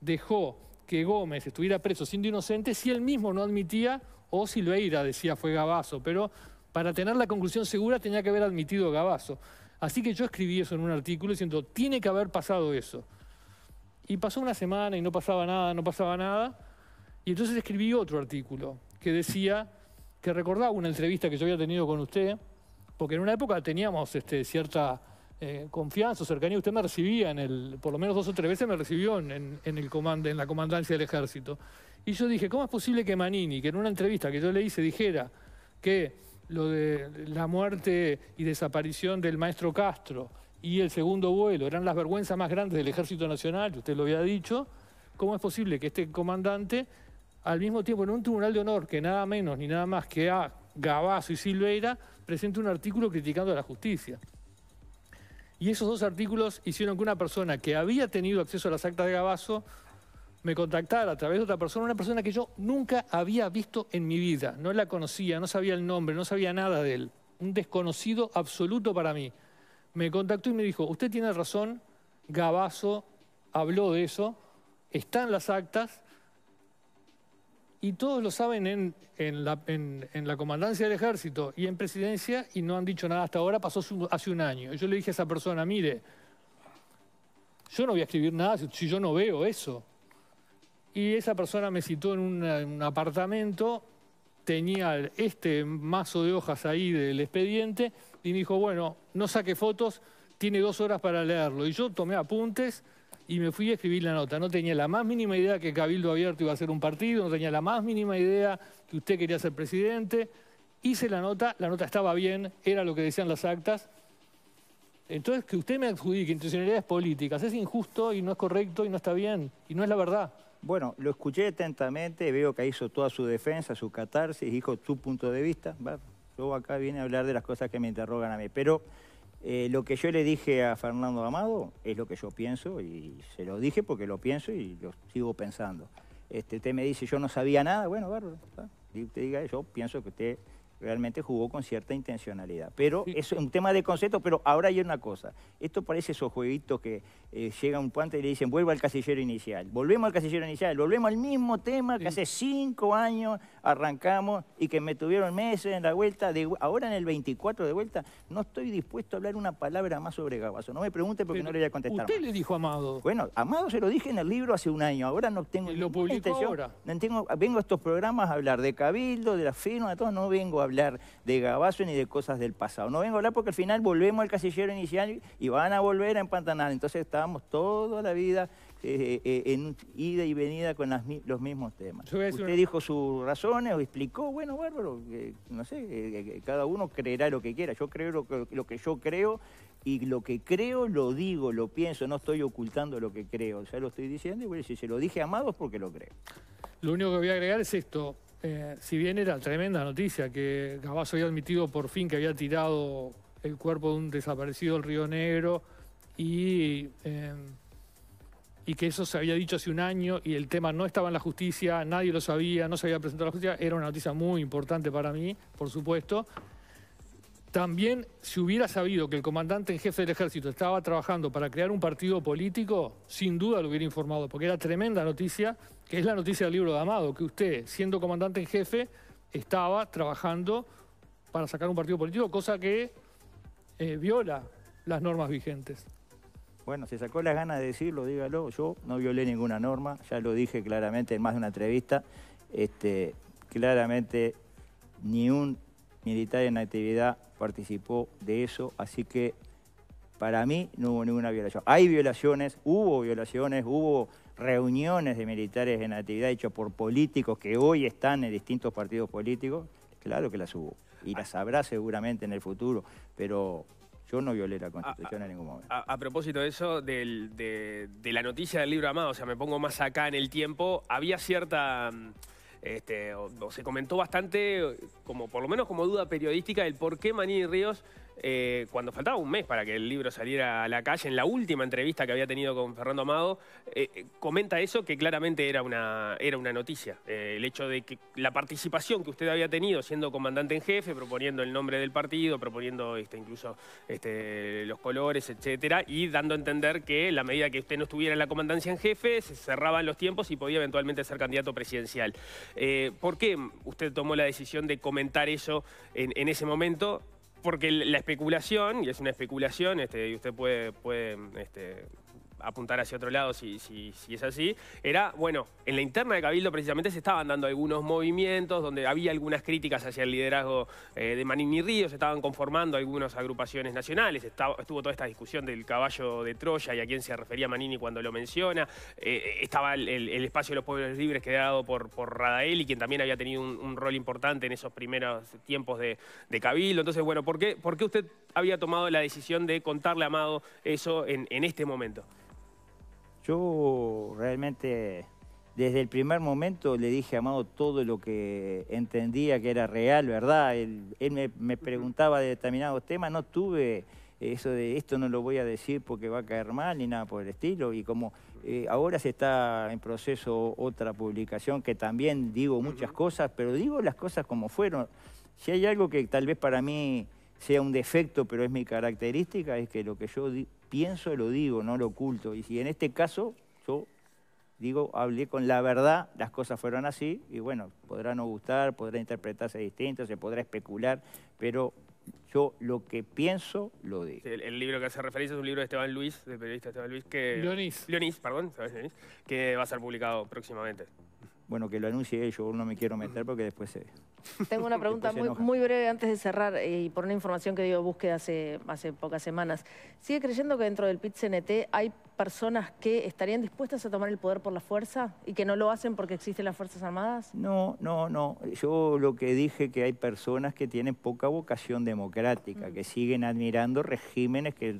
dejó que Gómez estuviera preso siendo inocente si él mismo no admitía, o si Silveira decía fue Gabazo, pero para tener la conclusión segura tenía que haber admitido Gabazo. Así que yo escribí eso en un artículo diciendo, tiene que haber pasado eso. Y pasó una semana y no pasaba nada, no pasaba nada. Y entonces escribí otro artículo que decía que recordaba una entrevista que yo había tenido con usted, porque en una época teníamos este, cierta eh, confianza o cercanía. Usted me recibía en el, por lo menos dos o tres veces me recibió en, el en la comandancia del ejército. Y yo dije, ¿cómo es posible que Manini, que en una entrevista que yo le hice, dijera que lo de la muerte y desaparición del maestro Castro y el segundo vuelo, eran las vergüenzas más grandes del Ejército Nacional, usted lo había dicho, ¿cómo es posible que este comandante, al mismo tiempo en un tribunal de honor, que nada menos ni nada más que a Gabazo y Silveira, presente un artículo criticando a la justicia? Y esos dos artículos hicieron que una persona que había tenido acceso a las actas de Gabazo me contactara a través de otra persona, una persona que yo nunca había visto en mi vida, no la conocía, no sabía el nombre, no sabía nada de él, un desconocido absoluto para mí. Me contactó y me dijo, usted tiene razón, Gabazo habló de eso, están las actas, y todos lo saben en, la, comandancia del ejército y en presidencia y no han dicho nada hasta ahora, pasó hace un año. yo le dije a esa persona, mire, yo no voy a escribir nada si yo no veo eso y esa persona me citó en, un apartamento, tenía este mazo de hojas ahí del expediente y me dijo, bueno, no saque fotos, tiene dos horas para leerlo. Y yo tomé apuntes y me fui a escribir la nota. No tenía la más mínima idea que Cabildo Abierto iba a ser un partido, no tenía la más mínima idea que usted quería ser presidente. Hice la nota, la nota estaba bien, era lo que decían las actas. Entonces, que usted me adjudique intencionalidades políticas es injusto y no es correcto y no está bien y no es la verdad. Bueno, lo escuché atentamente, veo que hizo toda su defensa, su catarsis, dijo su punto de vista. Yo acá vine a hablar de las cosas que me interrogan a mí, pero eh, lo que yo le dije a Fernando Amado es lo que yo pienso y se lo dije porque lo pienso y lo sigo pensando. Este, usted me dice, yo no sabía nada, bueno, bárbaro. Usted diga, yo pienso que usted realmente jugó con cierta intencionalidad. Pero es un tema de concepto, pero ahora hay una cosa. Esto parece esos jueguitos que eh, llega un puente y le dicen, vuelva al casillero inicial, volvemos al casillero inicial, volvemos al mismo tema que hace cinco años arrancamos y que me tuvieron meses en la vuelta. ahora en el 24 de vuelta, no estoy dispuesto a hablar una palabra más sobre Gabazo. No me pregunte porque no le voy a contestar. Usted le dijo Amado. Bueno, Amado se lo dije en el libro hace un año. Ahora no tengo... Y lo publicó ahora. No tengo, vengo a estos programas a hablar de Cabildo, de la firma, de todo. No vengo a hablar de Gabazo ni de cosas del pasado. No vengo a hablar porque al final volvemos al casillero inicial y van a volver a empantanar. Entonces estábamos toda la vida eh, eh, en ida y venida con los mismos temas. Usted dijo sus razones o explicó, bueno, bárbaro, eh, no sé, cada uno creerá lo que quiera. Yo creo lo que, yo creo y lo que creo lo digo, lo pienso, no estoy ocultando lo que creo. Ya lo estoy diciendo y bueno, si se lo dije a Amados porque lo creo. Lo único que voy a agregar es esto. Eh, si bien era tremenda noticia que Gabás había admitido por fin que había tirado el cuerpo de un desaparecido del Río Negro y, eh, y que eso se había dicho hace un año y el tema no estaba en la justicia, nadie lo sabía, no se había presentado a la justicia, era una noticia muy importante para mí, por supuesto. También, si hubiera sabido que el comandante en jefe del ejército estaba trabajando para crear un partido político, sin duda lo hubiera informado, porque era tremenda noticia, que es la noticia del libro de Amado, que usted, siendo comandante en jefe, estaba trabajando para sacar un partido político, cosa que eh, viola las normas vigentes. Bueno, se sacó las ganas de decirlo, dígalo. Yo no violé ninguna norma, ya lo dije claramente en más de una entrevista. Este, claramente ni un militar en actividad participó de eso, así que para mí no hubo ninguna violación. Hay violaciones, hubo violaciones, hubo reuniones de militares en actividad hechas por políticos que hoy están en distintos partidos políticos, claro que las hubo. Y las habrá seguramente en el futuro, pero yo no violé la Constitución en ningún momento. A, propósito de eso, de, la noticia del libro Amado, o sea, me pongo más acá en el tiempo, había cierta... Mm, este, se comentó bastante, como por lo menos como duda periodística, el por qué Maní Ríos eh, cuando faltaba un mes para que el libro saliera a la calle, en la última entrevista que había tenido con Fernando Amado, eh, eh, comenta eso que claramente era una, era una noticia. el hecho de que la participación que usted había tenido siendo comandante en jefe, proponiendo el nombre del partido, proponiendo este, incluso este, los colores, etcétera, y dando a entender que la medida que usted no estuviera en la comandancia en jefe, se cerraban los tiempos y podía eventualmente ser candidato presidencial. ¿Por qué usted tomó la decisión de comentar eso en ese momento? porque la especulación, y es una especulación, este, y usted puede, puede este, apuntar hacia otro lado si, si, es así, era, bueno, en la interna de Cabildo precisamente se estaban dando algunos movimientos donde había algunas críticas hacia el liderazgo eh, de Manini Ríos, se estaban conformando algunas agrupaciones nacionales, estuvo toda esta discusión del caballo de Troya y a quién se refería Manini cuando lo menciona, eh, estaba el, espacio de los pueblos libres quedado por, por Radael y quien también había tenido un, rol importante en esos primeros tiempos de, Cabildo. Entonces, bueno, ¿por qué, ¿por usted había tomado la decisión de contarle a Amado eso en este momento? Yo realmente desde el primer momento le dije a Amado todo lo que entendía que era real, ¿verdad? Él, me, preguntaba de determinados temas, no tuve eso de esto no lo voy a decir porque va a caer mal ni nada por el estilo. Y como eh, ahora se está en proceso otra publicación que también digo muchas cosas, pero digo las cosas como fueron. Si hay algo que tal vez para mí sea un defecto, pero es mi característica, es que lo que yo pienso, lo digo, no lo oculto. Y si en este caso yo digo, hablé con la verdad, las cosas fueron así, y bueno, podrá no gustar, podrá interpretarse distinto, se podrá especular, pero yo lo que pienso, lo digo. El, libro que hace referencia es un libro de Esteban Luis, del periodista Esteban Luis, que... perdón, Que va a ser publicado próximamente. Bueno, que lo anuncie yo no me quiero meter porque después se... Tengo una pregunta muy, breve antes de cerrar eh, y por una información que dio búsqueda hace, hace pocas semanas. ¿Sigue creyendo que dentro del PIT-CNT hay personas que estarían dispuestas a tomar el poder por la fuerza y que no lo hacen porque existen las Fuerzas Armadas? No, no, no. Yo lo que dije que hay personas que tienen poca vocación democrática, mm. que siguen admirando regímenes que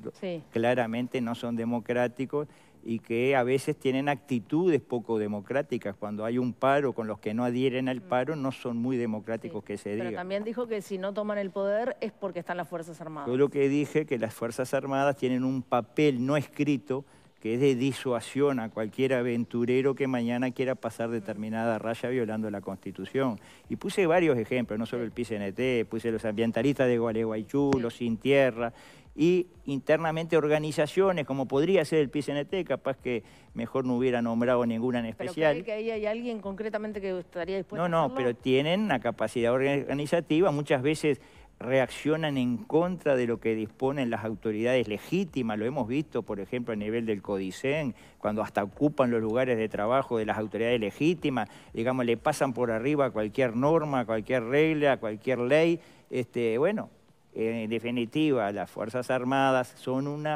claramente no son democráticos y que a veces tienen actitudes poco democráticas. Cuando hay un paro con los que no adhieren al mm. paro, no son muy democráticos que se diga. Pero también dijo que si no toman el poder es porque están las Fuerzas Armadas. Yo lo que dije que las Fuerzas Armadas tienen un papel no escrito que es de disuasión a cualquier aventurero que mañana quiera pasar determinada raya violando la Constitución. Y puse varios ejemplos, no solo el PCNT, puse los ambientalistas de Gualeguaychú, los Sin Tierra, y internamente organizaciones, como podría ser el PCNT, capaz que mejor no hubiera nombrado ninguna en especial. ¿Pero que ahí hay alguien concretamente que estaría dispuesto No, no, pero tienen la capacidad organizativa, muchas veces reaccionan en contra de lo que disponen las autoridades legítimas, lo hemos visto, por ejemplo, a nivel del CODICEN, cuando hasta ocupan los lugares de trabajo de las autoridades legítimas, digamos, le pasan por arriba cualquier norma, cualquier regla, cualquier ley. Este, bueno, en definitiva, las Fuerzas Armadas son un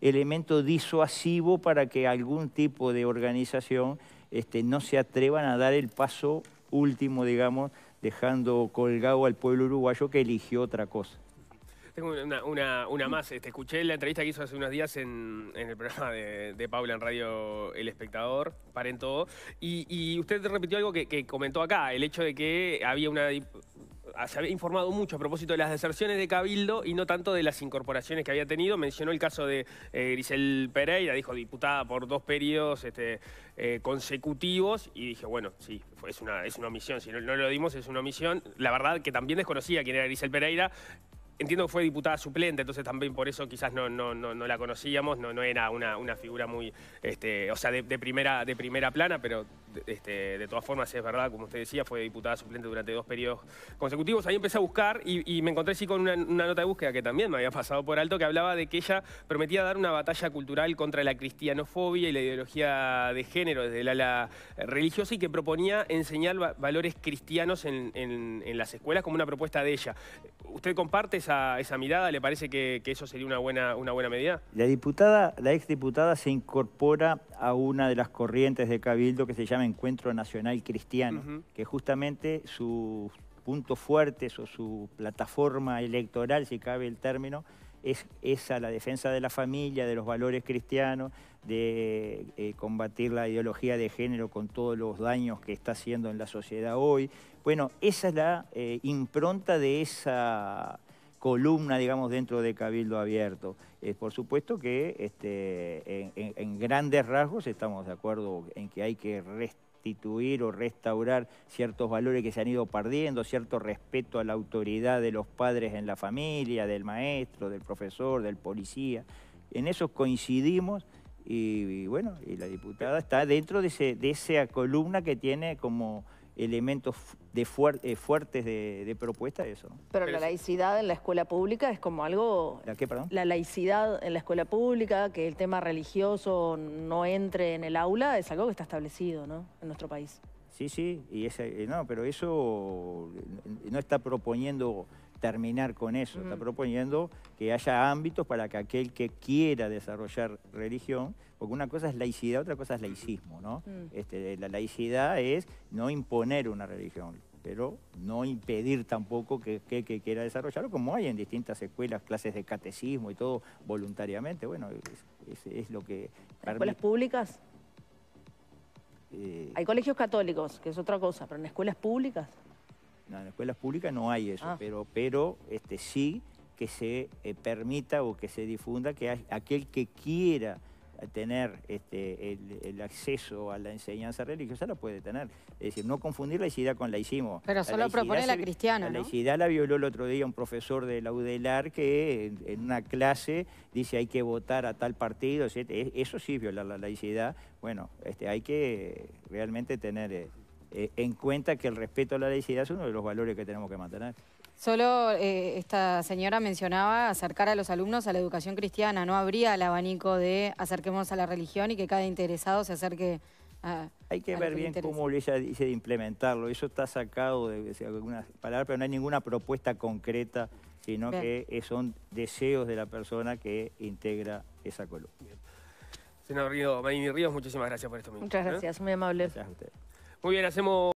elemento disuasivo para que algún tipo de organización este, no se atrevan a dar el paso último, digamos, dejando colgado al pueblo uruguayo que eligió otra cosa. Tengo una, más. Este, escuché la entrevista que hizo hace unos días en, el programa de, Paula en Radio El Espectador, paren todo. Y, y usted repitió algo que, que, comentó acá, el hecho de que había una Ah, se había informado mucho a propósito de las deserciones de Cabildo y no tanto de las incorporaciones que había tenido. Mencionó el caso de eh, Grisel Pereira, dijo diputada por dos periodos este, eh, consecutivos y dije, bueno, sí, es, una, es una omisión, si no, lo dimos es una omisión. La verdad que también desconocía quién era Grisel Pereira, entiendo que fue diputada suplente, entonces también por eso quizás no, no, no, la conocíamos, no, era una, una figura muy, este, o sea, de, primera, de primera plana, pero este, de todas formas es verdad, como usted decía, fue diputada suplente durante dos periodos consecutivos. Ahí empecé a buscar y, me encontré sí con una, nota de búsqueda que también me había pasado por alto, que hablaba de que ella prometía dar una batalla cultural contra la cristianofobia y la ideología de género desde el ala religiosa y que proponía enseñar valores cristianos en, las escuelas como una propuesta de ella. ¿Usted comparte esa, esa mirada? ¿Le parece que, eso sería una buena, una buena medida? La diputada, la exdiputada se incorpora a una de las corrientes de Cabildo que se llama Encuentro Nacional Cristiano, que justamente sus puntos fuertes o su plataforma electoral, si cabe el término, es esa, la defensa de la familia, de los valores cristianos, de eh, combatir la ideología de género con todos los daños que está haciendo en la sociedad hoy. Bueno, esa es la eh, impronta de esa columna, digamos, dentro de Cabildo Abierto. Eh, por supuesto que este, en, grandes rasgos estamos de acuerdo en que hay que restituir o restaurar ciertos valores que se han ido perdiendo, cierto respeto a la autoridad de los padres en la familia, del maestro, del profesor, del policía. En eso coincidimos y, y bueno, y la diputada está dentro de, ese, de esa columna que tiene como elementos de eh, fuertes de, propuesta eso. Pero, la laicidad en la escuela pública es como algo... ¿La qué, perdón? La laicidad en la escuela pública, que el tema religioso no entre en el aula, es algo que está establecido ¿no? en nuestro país. Sí, sí, y ese, eh, no, pero eso eh, no está proponiendo terminar con eso, está mm. proponiendo que haya ámbitos para que aquel que quiera desarrollar religión, porque una cosa es laicidad, otra cosa es laicismo, ¿no? Mm. Este, la laicidad es no imponer una religión, pero no impedir tampoco que, que, quiera desarrollarlo, como hay en distintas escuelas, clases de catecismo y todo voluntariamente. Bueno, es, es, lo que... ¿Escuelas públicas? Eh. Hay colegios católicos, que es otra cosa, pero en escuelas públicas... No, en escuelas públicas no hay eso, ah. pero, pero este, sí que se eh, permita o que se difunda que aquel que quiera tener este, el, acceso a la enseñanza religiosa la puede tener. Es decir, no confundir laicidad con laicismo. Pero solo propone la cristiana, La laicidad la violó el otro día un profesor de la UDELAR que en, una clase dice hay que votar a tal partido, Eso sí viola la laicidad. Bueno, este, hay que realmente tener... Eh, eh, en cuenta que el respeto a la laicidad es uno de los valores que tenemos que mantener. Solo eh, esta señora mencionaba acercar a los alumnos a la educación cristiana, no habría el abanico de acerquemos a la religión y que cada interesado se acerque a... Hay que ver bien cómo ella dice de implementarlo, eso está sacado de, algunas palabras, pero no hay ninguna propuesta concreta, sino que eh, son deseos de la persona que integra esa columna. Señor Ríos, muchísimas gracias por esto. Muchas gracias, muy amable. Gracias a usted. Muy bien, hacemos...